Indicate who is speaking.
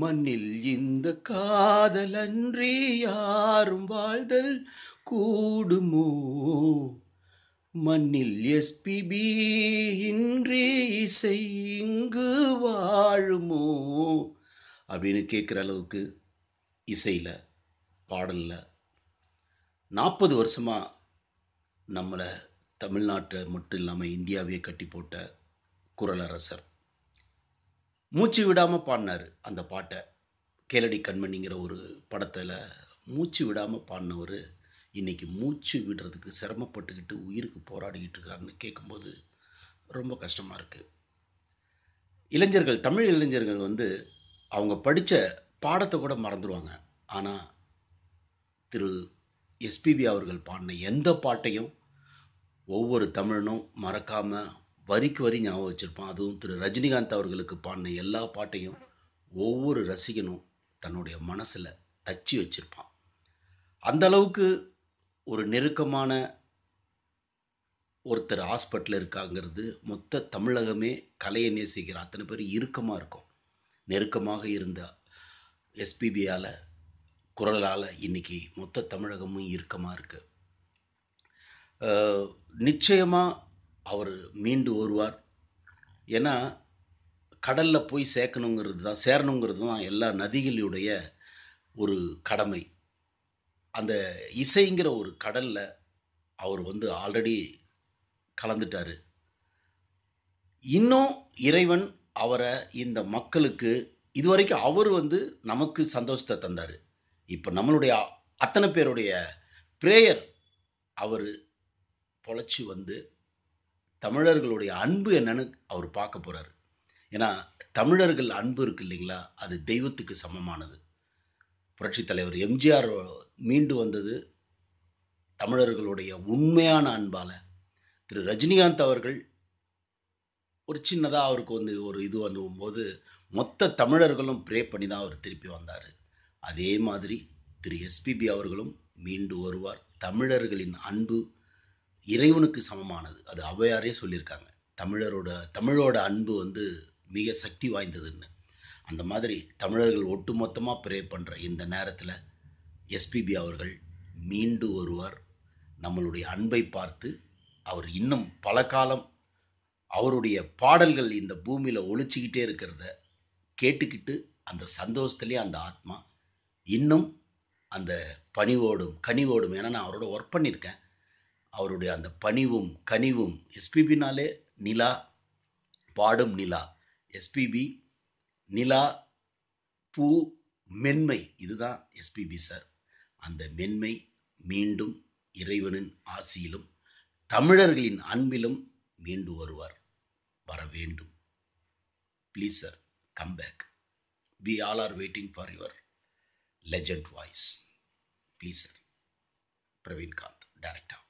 Speaker 1: மண்ணில் இந்த காதலன்றி யாரும் வாழ்தல் கூடுமோ மண்ணில் எஸ்பிபி இன்றி இசை இங்கு வாழுமோ அப்படின்னு கேட்குற அளவுக்கு இசையில் பாடலில் நாற்பது வருஷமாக நம்மளை தமிழ்நாட்டை மட்டும் இல்லாமல் இந்தியாவே கட்டி போட்ட குரலரசர் மூச்சு விடாமல் பாடினாரு அந்த பாட்டை கேளடி கண்மணிங்கிற ஒரு படத்தில் மூச்சு விடாமல் பாடினவர் இன்றைக்கி மூச்சு விடுறதுக்கு சிரமப்பட்டுக்கிட்டு உயிருக்கு போராடிக்கிட்டு இருக்காருன்னு கேட்கும்போது ரொம்ப கஷ்டமாக இருக்குது இளைஞர்கள் தமிழ் இளைஞர்கள் வந்து அவங்க படித்த பாடத்தை கூட மறந்துடுவாங்க ஆனால் திரு எஸ்பிபி அவர்கள் பாடின எந்த பாட்டையும் ஒவ்வொரு தமிழனும் மறக்காமல் வரிக்கு வரி ஞாபகம் வச்சுருப்பான் அதுவும் திரு ரஜினிகாந்த் அவர்களுக்கு பாடின எல்லா பாட்டையும் ஒவ்வொரு ரசிகனும் தன்னுடைய மனசில் தச்சு வச்சுருப்பான் அந்த அளவுக்கு ஒரு நெருக்கமான ஒருத்தர் ஹாஸ்பிட்டலில் இருக்காங்கிறது மொத்த தமிழகமே கலையை நேசிக்கிற அத்தனை பேர் இறுக்கமாக இருக்கும் நெருக்கமாக இருந்த எஸ்பிபியால் குரலால் இன்றைக்கி மொத்த தமிழகமும் இறுக்கமாக இருக்குது நிச்சயமாக அவர் மீண்டு வருவார் ஏன்னா கடலில் போய் சேர்க்கணுங்கிறது தான் சேரணுங்கிறது தான் எல்லா நதிகளுடைய ஒரு கடமை அந்த இசைங்கிற ஒரு கடலில் அவர் வந்து ஆல்ரெடி கலந்துட்டார் இன்னும் இறைவன் அவரை இந்த மக்களுக்கு இதுவரைக்கும் அவர் வந்து நமக்கு சந்தோஷத்தை தந்தார் இப்போ நம்மளுடைய அத்தனை பேருடைய ப்ரேயர் அவர் பொழைச்சி வந்து தமிழர்களுடைய அன்பு என்னன்னு அவர் பார்க்க போகிறாரு ஏன்னா தமிழர்கள் அன்பு இருக்கு இல்லைங்களா அது தெய்வத்துக்கு சமமானது புரட்சி தலைவர் எம்ஜிஆர் மீண்டு வந்தது தமிழர்களுடைய உண்மையான அன்பால் திரு ரஜினிகாந்த் அவர்கள் ஒரு சின்னதாக அவருக்கு வந்து ஒரு இது வந்து மொத்த தமிழர்களும் ப்ரே பண்ணி தான் அவர் திருப்பி வந்தார் அதே மாதிரி திரு எஸ்பிபி அவர்களும் மீண்டு வருவார் தமிழர்களின் அன்பு இறைவனுக்கு சமமானது அது அவ்வையாரே சொல்லியிருக்காங்க தமிழரோட தமிழோட அன்பு வந்து மிக சக்தி வாய்ந்ததுன்னு அந்த மாதிரி தமிழர்கள் ஒட்டுமொத்தமாக ப்ரே பண்ணுற இந்த நேரத்தில் எஸ்பிபி அவர்கள் மீண்டு ஒருவர் நம்மளுடைய அன்பை பார்த்து அவர் இன்னும் பல காலம் அவருடைய பாடல்கள் இந்த பூமியில் ஒழிச்சிக்கிட்டே இருக்கிறத கேட்டுக்கிட்டு அந்த சந்தோஷத்துலேயே அந்த ஆத்மா இன்னும் அந்த பணிவோடும் கனிவோடும் ஏன்னா நான் அவரோட ஒர்க் பண்ணியிருக்கேன் அவருடைய அந்த பணிவும் கனிவும் எஸ்பிபினாலே நிலா பாடும் நிலா எஸ்பிபி நிலா பூ மென்மை இதுதான் எஸ்பிபி சார் அந்த மென்மை மீண்டும் இறைவனின் ஆசியிலும் தமிழர்களின் அன்பிலும் மீண்டு வருவார் வர வேண்டும் please sir come back we all are waiting for your legend voice please sir Praveenkanth director